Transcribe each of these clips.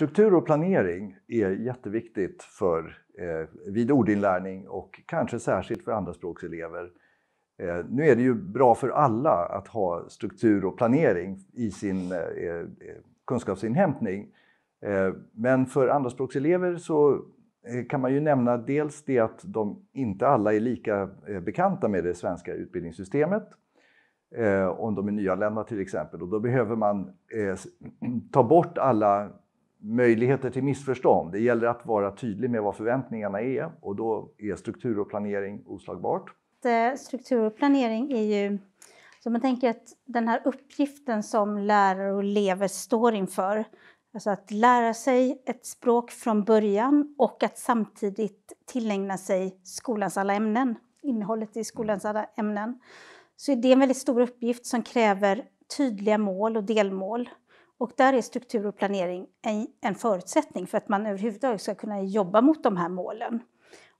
Struktur och planering är jätteviktigt för, eh, vid ordinlärning och kanske särskilt för andraspråkselever. Eh, nu är det ju bra för alla att ha struktur och planering i sin eh, eh kunskapsinhämtning. Eh, men för andraspråkselever så eh, kan man ju nämna dels det att de inte alla är lika eh, bekanta med det svenska utbildningssystemet. Eh, om de är nyanlända till exempel. Och då behöver man eh, ta bort alla möjligheter till missförstånd. Det gäller att vara tydlig med vad förväntningarna är och då är struktur och planering oslagbart. Eh, struktur och planering är ju, så man tänker att den här uppgiften som lärare och elever står inför, alltså att lära sig ett språk från början och att samtidigt tillägna sig skolans alla ämnen, innehållet i skolans alla ämnen. Så är det en väldigt stor uppgift som kräver tydliga mål och delmål och där är struktur och planering en, en förutsättning för att man överhuvudtaget ska kunna jobba mot de här målen.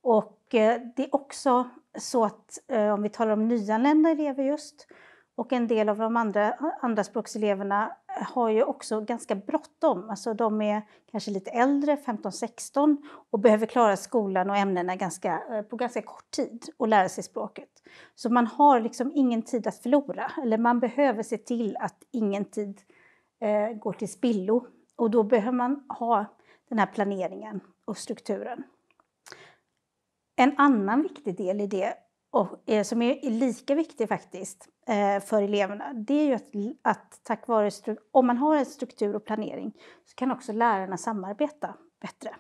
Och eh, det är också så att eh, om vi talar om nyanlända elever just och en del av de andra andraspråkseleverna har ju också ganska bråttom. Alltså de är kanske lite äldre, 15-16, och behöver klara skolan och ämnena ganska, eh, på ganska kort tid och lära sig språket. Så man har liksom ingen tid att förlora, eller man behöver se till att ingen tid eh, går till spillo. Och då behöver man ha den här planeringen och strukturen. En annan viktig del i det, och, eh, som är lika viktig faktiskt eh, för eleverna, det är ju att, att tack vare om man har en struktur och planering så kan också lärarna samarbeta bättre.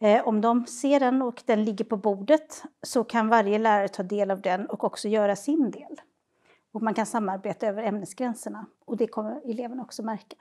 Eh, om de ser den och den ligger på bordet så kan varje lärare ta del av den och också göra sin del och man kan samarbeta över ämnesgränserna. Och det kommer eleverna också märka.